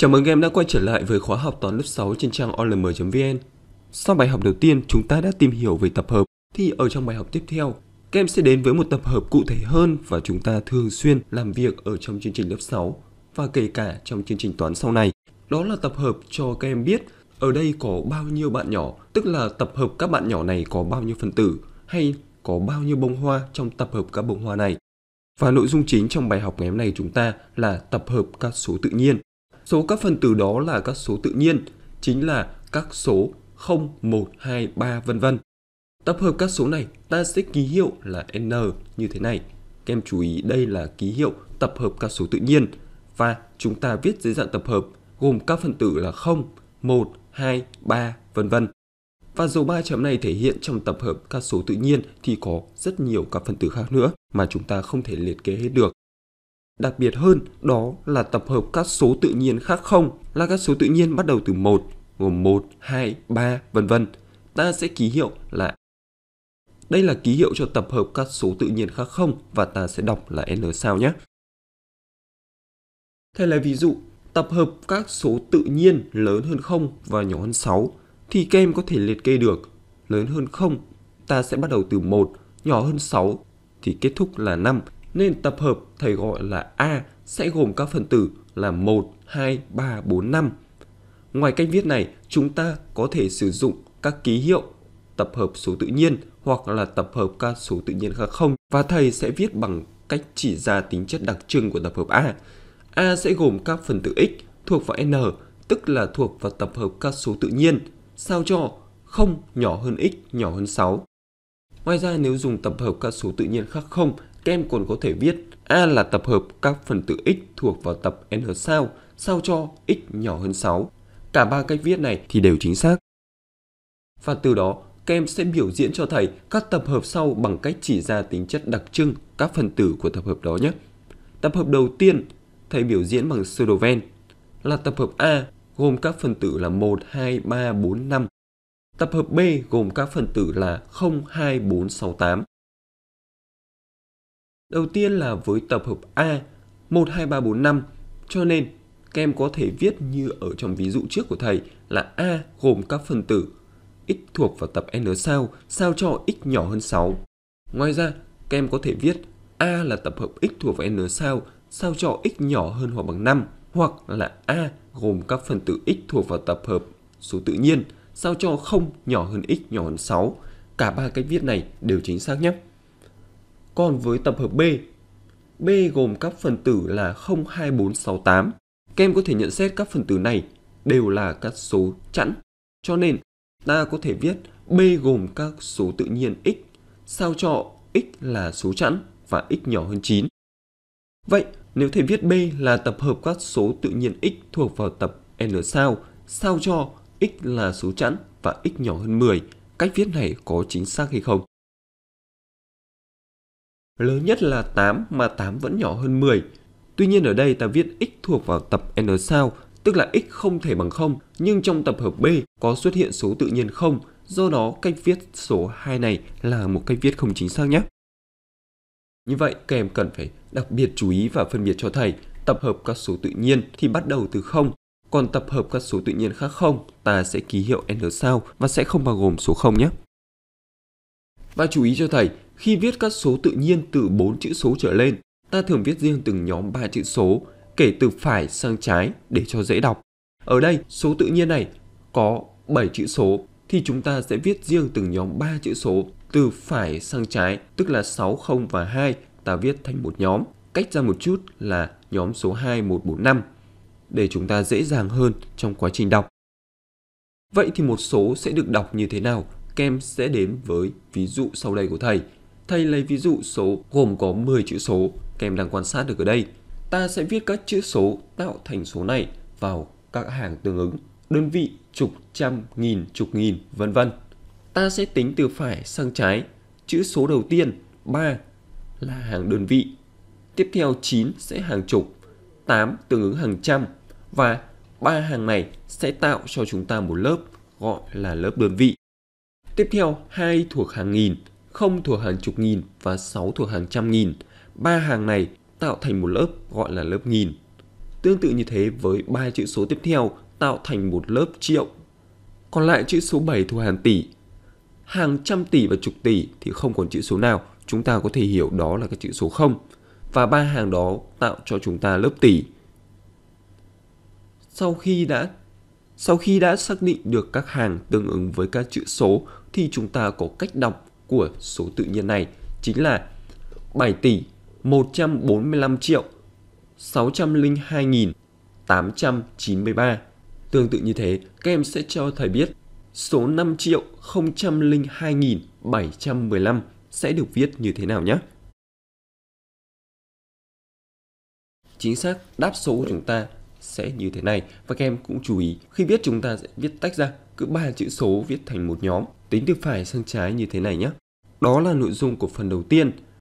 Chào mừng các em đã quay trở lại với khóa học toán lớp 6 trên trang olm.vn. Sau bài học đầu tiên, chúng ta đã tìm hiểu về tập hợp, thì ở trong bài học tiếp theo, các em sẽ đến với một tập hợp cụ thể hơn và chúng ta thường xuyên làm việc ở trong chương trình lớp 6 và kể cả trong chương trình toán sau này. Đó là tập hợp cho các em biết ở đây có bao nhiêu bạn nhỏ, tức là tập hợp các bạn nhỏ này có bao nhiêu phần tử hay có bao nhiêu bông hoa trong tập hợp các bông hoa này. Và nội dung chính trong bài học ngày hôm nay chúng ta là tập hợp các số tự nhiên. Số các phần tử đó là các số tự nhiên, chính là các số 0, 1, 2, 3 vân vân. Tập hợp các số này ta sẽ ký hiệu là n như thế này. Các em chú ý đây là ký hiệu tập hợp các số tự nhiên và chúng ta viết dưới dạng tập hợp gồm các phần tử là 0, 1, 2, 3 vân vân. Và dấu ba chấm này thể hiện trong tập hợp các số tự nhiên thì có rất nhiều các phần tử khác nữa mà chúng ta không thể liệt kê hết được. Đặc biệt hơn đó là tập hợp các số tự nhiên khác không là các số tự nhiên bắt đầu từ 1, gồm 1, 2, 3, vân vân. Ta sẽ ký hiệu là đây là ký hiệu cho tập hợp các số tự nhiên khác không và ta sẽ đọc là n sao nhé. Thế là ví dụ, tập hợp các số tự nhiên lớn hơn 0 và nhỏ hơn 6 thì các em có thể liệt kê được. Lớn hơn 0, ta sẽ bắt đầu từ 1, nhỏ hơn 6 thì kết thúc là 5 nên tập hợp thầy gọi là A sẽ gồm các phần tử là 1, 2, 3, 4, 5. Ngoài cách viết này, chúng ta có thể sử dụng các ký hiệu tập hợp số tự nhiên hoặc là tập hợp các số tự nhiên khác không và thầy sẽ viết bằng cách chỉ ra tính chất đặc trưng của tập hợp A. A sẽ gồm các phần tử x thuộc vào n, tức là thuộc vào tập hợp các số tự nhiên, sao cho không nhỏ hơn x nhỏ hơn 6. Ngoài ra nếu dùng tập hợp các số tự nhiên khác không các em còn có thể viết A là tập hợp các phần tử x thuộc vào tập n sao, sao cho x nhỏ hơn 6. Cả ba cách viết này thì đều chính xác. Và từ đó, các em sẽ biểu diễn cho thầy các tập hợp sau bằng cách chỉ ra tính chất đặc trưng các phần tử của tập hợp đó nhé. Tập hợp đầu tiên, thầy biểu diễn bằng Sloven là tập hợp A gồm các phần tử là 1, 2, 3, 4, 5. Tập hợp B gồm các phần tử là 0, 2, 4, 6, 8. Đầu tiên là với tập hợp A 1, 2, 3, 4, 5 cho nên các em có thể viết như ở trong ví dụ trước của thầy là A gồm các phần tử x thuộc vào tập n sao sao cho x nhỏ hơn 6. Ngoài ra, các em có thể viết A là tập hợp x thuộc vào n sao sao cho x nhỏ hơn hoặc bằng 5 hoặc là A gồm các phần tử x thuộc vào tập hợp số tự nhiên sao cho 0 nhỏ hơn x nhỏ hơn 6. Cả ba cách viết này đều chính xác nhé. Còn với tập hợp B, B gồm các phần tử là 02468. Các em có thể nhận xét các phần tử này đều là các số chẵn. Cho nên, ta có thể viết B gồm các số tự nhiên x, sao cho x là số chẵn và x nhỏ hơn 9. Vậy, nếu thầy viết B là tập hợp các số tự nhiên x thuộc vào tập n sao, sao cho x là số chẵn và x nhỏ hơn 10, cách viết này có chính xác hay không? lớn nhất là 8 mà 8 vẫn nhỏ hơn 10. Tuy nhiên ở đây ta viết x thuộc vào tập n sao, tức là x không thể bằng 0, nhưng trong tập hợp B có xuất hiện số tự nhiên 0, do đó cách viết số 2 này là một cách viết không chính xác nhé. Như vậy các em cần phải đặc biệt chú ý và phân biệt cho thầy tập hợp các số tự nhiên thì bắt đầu từ 0, còn tập hợp các số tự nhiên khác không ta sẽ ký hiệu n sao và sẽ không bao gồm số 0 nhé và chú ý cho thầy, khi viết các số tự nhiên từ 4 chữ số trở lên, ta thường viết riêng từng nhóm 3 chữ số, kể từ phải sang trái để cho dễ đọc. Ở đây, số tự nhiên này có 7 chữ số thì chúng ta sẽ viết riêng từng nhóm 3 chữ số từ phải sang trái, tức là 6, 0 và 2 ta viết thành một nhóm, cách ra một chút là nhóm số 2, 1, 4, 5 để chúng ta dễ dàng hơn trong quá trình đọc. Vậy thì một số sẽ được đọc như thế nào kem sẽ đến với ví dụ sau đây của thầy. Thầy lấy ví dụ số gồm có 10 chữ số kem đang quan sát được ở đây. Ta sẽ viết các chữ số tạo thành số này vào các hàng tương ứng, đơn vị, chục, trăm, nghìn, chục nghìn, vân vân. Ta sẽ tính từ phải sang trái. Chữ số đầu tiên 3 là hàng đơn vị. Tiếp theo 9 sẽ hàng chục, 8 tương ứng hàng trăm và ba hàng này sẽ tạo cho chúng ta một lớp gọi là lớp đơn vị. Tiếp theo, hai thuộc hàng nghìn, không thuộc hàng chục nghìn và 6 thuộc hàng trăm nghìn. Ba hàng này tạo thành một lớp gọi là lớp nghìn. Tương tự như thế với ba chữ số tiếp theo tạo thành một lớp triệu. Còn lại chữ số 7 thuộc hàng tỷ. Hàng trăm tỷ và chục tỷ thì không còn chữ số nào, chúng ta có thể hiểu đó là các chữ số 0 và ba hàng đó tạo cho chúng ta lớp tỷ. Sau khi đã sau khi đã xác định được các hàng tương ứng với các chữ số thì chúng ta có cách đọc của số tự nhiên này chính là 7 tỷ 145 triệu 602.893. Tương tự như thế, các em sẽ cho thầy biết số 5 triệu 002.715 sẽ được viết như thế nào nhé. Chính xác, đáp số của chúng ta sẽ như thế này. Và các em cũng chú ý, khi viết chúng ta sẽ viết tách ra cứ ba chữ số viết thành một nhóm, tính từ phải sang trái như thế này nhé. Đó là nội dung của phần đầu tiên.